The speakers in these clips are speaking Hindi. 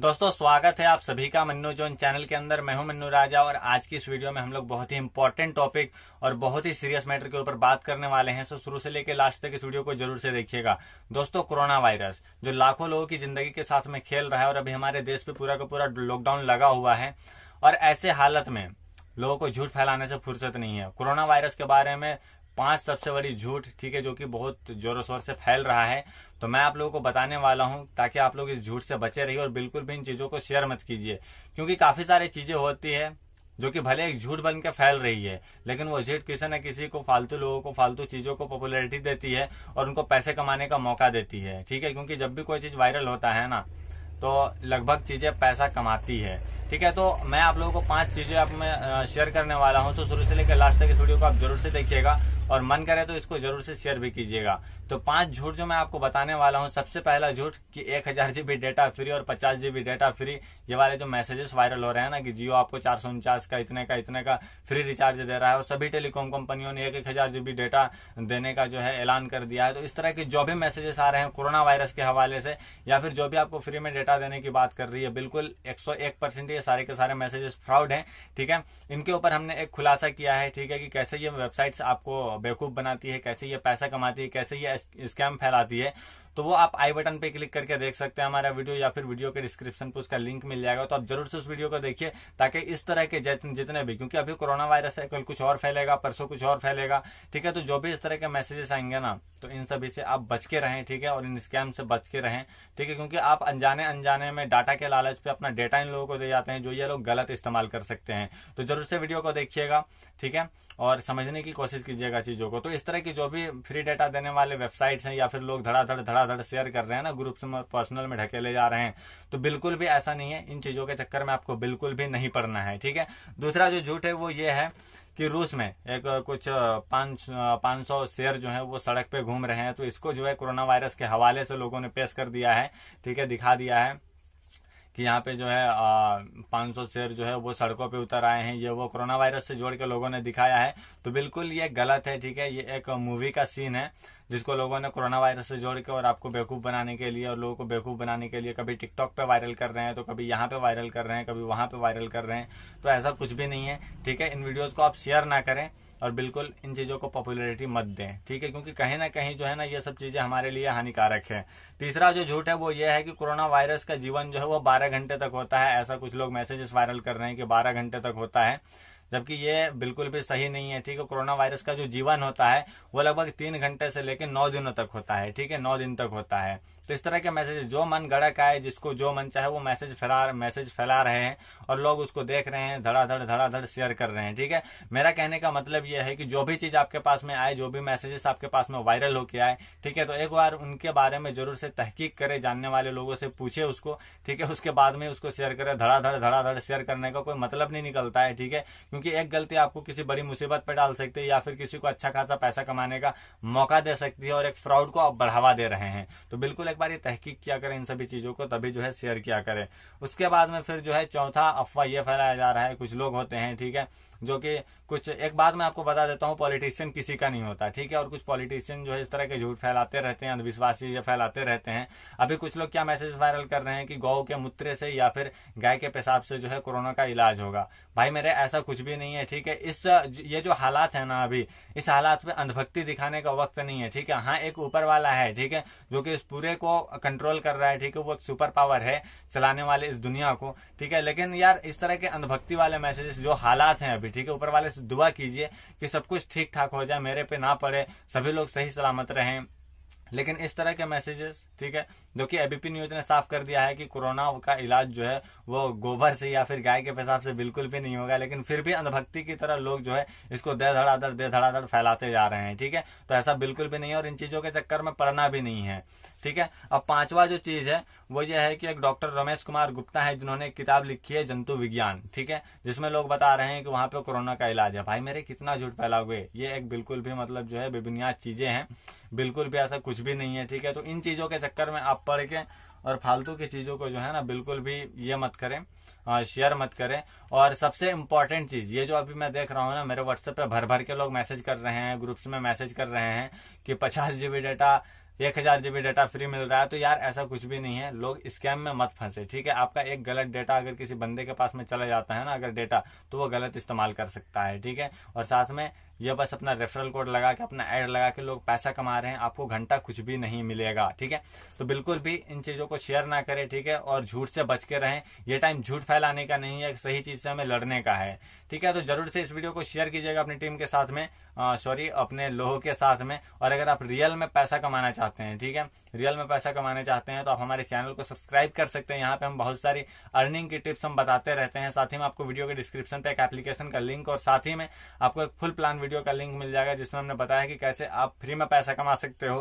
दोस्तों स्वागत है आप सभी का मन्नू जोन चैनल के अंदर मैं हूं मन्नू राजा और आज की इस वीडियो में हम लोग बहुत ही इंपॉर्टेंट टॉपिक और बहुत ही सीरियस मैटर के ऊपर बात करने वाले हैं सो शुरू से लेकर लास्ट तक इस वीडियो को जरूर से देखिएगा दोस्तों कोरोना वायरस जो लाखों लोगों की जिंदगी के साथ में खेल रहा है और अभी हमारे देश पे पूरा का पूरा लॉकडाउन लगा हुआ है और ऐसे हालत में लोगों को झूठ फैलाने से फुर्सत नहीं है कोरोना वायरस के बारे में पांच सबसे बड़ी झूठ ठीक है जो कि बहुत जोरों शोर से फैल रहा है तो मैं आप लोगों को बताने वाला हूं ताकि आप लोग इस झूठ से बचे रहिए और बिल्कुल भी इन चीजों को शेयर मत कीजिए क्योंकि काफी सारी चीजें होती है जो कि भले एक झूठ बन के फैल रही है लेकिन वो झूठ किसी न किसी को फालतू लोगों को फालतू चीजों को पॉपुलरिटी देती है और उनको पैसे कमाने का मौका देती है ठीक है क्योंकि जब भी कोई चीज वायरल होता है ना तो लगभग चीजें पैसा कमाती है ठीक है तो मैं आप लोगों को पांच चीजें आप में शेयर करने वाला हूं तो शुरू से लेकर लास्ट तक इस वीडियो को आप जरूर से देखिएगा और मन करे तो इसको जरूर से शेयर भी कीजिएगा तो पांच झूठ जो मैं आपको बताने वाला हूँ सबसे पहला झूठ कि एक हजार जीबी डेटा फ्री और पचास जीबी डेटा फ्री ये वाले जो मैसेजेस वायरल हो रहे हैं ना कि जियो आपको चार सौ उनचास का इतने का इतने का फ्री रिचार्ज दे रहा है और सभी टेलीकॉम कंपनियों ने एक एक हजार जीबी डेटा देने का जो है ऐलान कर दिया है तो इस तरह के जो भी मैसेजेस आ रहे हैं कोरोना वायरस के हवाले से या फिर जो भी आपको फ्री में डेटा देने की बात कर रही है बिल्कुल एक परसेंट ये सारे के सारे मैसेजेस फ्रॉड है ठीक है इनके ऊपर हमने एक खुलासा किया है ठीक है कि कैसे ये वेबसाइट्स आपको बेवकूफ़ बनाती है कैसे ये पैसा कमाती है कैसे ये स्कैम फैलाती है तो वो आप आई बटन पे क्लिक करके देख सकते हैं हमारा वीडियो या फिर वीडियो के डिस्क्रिप्शन पे उसका लिंक मिल जाएगा तो आप जरूर से उस वीडियो को देखिए ताकि इस तरह के जितने भी क्योंकि अभी कोरोना वायरस है कल कुछ और फैलेगा परसों कुछ और फैलेगा ठीक है तो जो भी इस तरह के मैसेजेस आएंगे ना तो इन सभी से आप बच के रहें ठीक है और इन स्कैम से बच के रहें ठीक है क्योंकि आप अनजाने अनजाने में डाटा के लालच पे अपना डेटा इन लोगों को दे जाते हैं जो ये लोग गलत इस्तेमाल कर सकते हैं तो जरूर से वीडियो को देखिएगा ठीक है और समझने की कोशिश कीजिएगा चीजों को तो इस तरह की जो भी फ्री डेटा देने वाले वेबसाइट्स हैं या फिर लोग धड़ाधड़ धड़ा धड़ाधड़ शेयर कर रहे हैं ना ग्रुप्स में पर्सनल में ढकेले जा रहे हैं तो बिल्कुल भी ऐसा नहीं है इन चीजों के चक्कर में आपको बिल्कुल भी नहीं पड़ना है ठीक है दूसरा जो झूठ है वो ये है कि रूस में एक कुछ पांच पांच सौ शेयर जो है वो सड़क पे घूम रहे हैं तो इसको जो है कोरोना वायरस के हवाले से लोगों ने पेश कर दिया है ठीक है दिखा दिया है कि यहाँ पे जो है पाँच सौ शेर जो है वो सड़कों पे उतर आए हैं ये वो कोरोना वायरस से जोड़ के लोगों ने दिखाया है तो बिल्कुल ये गलत है ठीक है ये एक मूवी का सीन है जिसको लोगों ने कोरोना वायरस से जोड़ के और आपको बेवकूफ़ बनाने के लिए और लोगों को बेवकूफ़ बनाने के लिए कभी टिकटॉक पे वायरल कर रहे हैं तो कभी यहाँ पे वायरल कर रहे हैं कभी वहाँ पे वायरल कर रहे हैं तो ऐसा कुछ भी नहीं है ठीक है इन वीडियोज़ को आप शेयर ना करें और बिल्कुल इन चीजों को पॉपुलरिटी मत दें ठीक है क्योंकि कहीं ना कहीं जो है ना ये सब चीजें हमारे लिए हानिकारक है तीसरा जो झूठ है वो ये है कि कोरोना वायरस का जीवन जो है वो बारह घंटे तक होता है ऐसा कुछ लोग मैसेजेस वायरल कर रहे हैं कि बारह घंटे तक होता है जबकि ये बिल्कुल भी सही नहीं है ठीक है कोरोना वायरस का जो जीवन होता है वो लगभग तीन घंटे से लेकर नौ दिनों तक होता है ठीक है नौ दिन तक होता है तो इस तरह के मैसेज जो मन गड़क आए जिसको जो मन चाहे वो मैसेज फैला मैसेज फैला रहे हैं और लोग उसको देख रहे हैं धड़ाधड़ धड़ाधड़ शेयर कर रहे हैं ठीक है मेरा कहने का मतलब यह है कि जो भी चीज आपके पास में आए जो भी मैसेजेस आपके पास में वायरल होके आए ठीक है तो एक बार उनके बारे में जरूर से तहकीक करे जानने वाले लोगों से पूछे उसको ठीक है उसके बाद में उसको शेयर करे धड़ाधड़ धड़ाधड़ शेयर करने का कोई मतलब नहीं निकलता है ठीक है क्योंकि एक गलती आपको किसी बड़ी मुसीबत पर डाल सकती है या फिर किसी को अच्छा खासा पैसा कमाने का मौका दे सकती है और एक फ्रॉड को आप बढ़ावा दे रहे हैं तो बिल्कुल एक बार ये तहकीक किया करें इन सभी चीज़ों को तभी जो है शेयर किया करें उसके बाद में फिर जो है चौथा अफवाह ये फैलाया जा रहा है कुछ लोग होते हैं ठीक है जो कि कुछ एक बात मैं आपको बता देता हूँ पॉलिटिशियन किसी का नहीं होता ठीक है और कुछ पॉलिटिशियन जो है इस तरह के झूठ फैलाते रहते हैं अंधविश्वास चीजें फैलाते रहते हैं अभी कुछ लोग क्या मैसेज वायरल कर रहे हैं कि गौ के मूत्र से या फिर गाय के पेशाब से जो है कोरोना का इलाज होगा भाई मेरे ऐसा कुछ भी नहीं है ठीक है इस ये जो हालात है ना अभी इस हालात पे अंधभक्ति दिखाने का वक्त नहीं है ठीक है हाँ एक ऊपर वाला है ठीक है जो कि इस पूरे को कंट्रोल कर रहा है ठीक है वो एक सुपर पावर है चलाने वाले इस दुनिया को ठीक है लेकिन यार इस तरह के अंधभक्ति वाले मैसेजेस जो हालात हैं अभी ठीक है ऊपर वाले से दुआ कीजिए कि सब कुछ ठीक ठाक हो जाए मेरे पे ना पड़े सभी लोग सही सलामत रहें लेकिन इस तरह के मैसेजेस ठीक है जो कि एबीपी न्यूज ने साफ कर दिया है कि कोरोना का इलाज जो है वो गोबर से या फिर गाय के पेशाब से बिल्कुल भी नहीं होगा लेकिन फिर भी अंधभक्ति की तरह लोग जो है इसको दे धड़ाधड़ दे धड़ाधड़ फैलाते जा रहे हैं ठीक है तो ऐसा बिल्कुल भी नहीं है और इन चीजों के चक्कर में पड़ना भी नहीं है ठीक है अब पांचवा जो चीज है वो ये है कि एक डॉक्टर रमेश कुमार गुप्ता है जिन्होंने किताब लिखी है जंतु विज्ञान ठीक है जिसमें लोग बता रहे हैं कि वहां पे कोरोना का इलाज है भाई मेरे कितना झूठ फैला हुए ये एक बिल्कुल भी मतलब जो है बेबुनियाद चीजें हैं बिल्कुल भी ऐसा कुछ भी नहीं है ठीक है तो इन चीजों के चक्कर चक्कर में आप पढ़ के और फालतू की चीजों को जो है ना बिल्कुल भी ये मत करें शेयर मत करें और सबसे इम्पोर्टेंट चीज ये जो अभी मैं देख रहा हूँ ना मेरे व्हाट्सएप पे भर भर के लोग मैसेज कर रहे हैं ग्रुप्स में मैसेज कर रहे हैं कि पचास जीबी डाटा एक हजार जीबी डाटा फ्री मिल रहा है तो यार ऐसा कुछ भी नहीं है लोग स्कैम में मत फंसे ठीक है आपका एक गलत डेटा अगर किसी बंदे के पास में चला जाता है ना अगर डेटा तो वो गलत इस्तेमाल कर सकता है ठीक है और साथ में यह बस अपना रेफरल कोड लगा के अपना एड लगा के लोग पैसा कमा रहे हैं आपको घंटा कुछ भी नहीं मिलेगा ठीक है तो बिल्कुल भी इन चीजों को शेयर ना करें ठीक है और झूठ से बच के रहें ये टाइम झूठ फैलाने का नहीं है सही चीज से हमें लड़ने का है ठीक है तो जरूर से इस वीडियो को शेयर कीजिएगा अपनी टीम के साथ में सॉरी अपने लोगों के साथ में और अगर आप रियल में पैसा कमाना चाहते हैं ठीक है रियल में पैसा कमाना चाहते हैं तो आप हमारे चैनल को सब्सक्राइब कर सकते हैं यहाँ पे हम बहुत सारी अर्निंग की टिप्स हम बताते रहते हैं साथ ही में आपको वीडियो के डिस्क्रिप्शन पे एक एप्लीकेशन का लिंक और साथ ही में आपको एक फुल प्लान वीडियो वीडियो का लिंक मिल जाएगा जिसमें हमने बताया कि कैसे आप फ्री में पैसा कमा सकते हो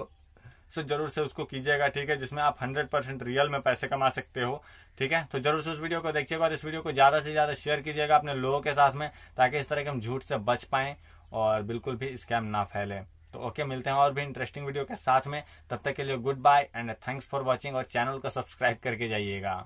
सो जरूर से उसको कीजिएगा ठीक है जिसमें आप 100 परसेंट रियल में पैसे कमा सकते हो ठीक है तो जरूर से उस वीडियो को देखिएगा और इस वीडियो को ज्यादा से ज्यादा शेयर कीजिएगा अपने लोगों के साथ में ताकि इस तरह के हम झूठ से बच पाए और बिल्कुल भी स्कैम ना फैले तो ओके मिलते हैं और भी इंटरेस्टिंग वीडियो के साथ में तब तक के लिए goodbye and thanks for watching और चैनल को सब्सक्राइब करके जाइएगा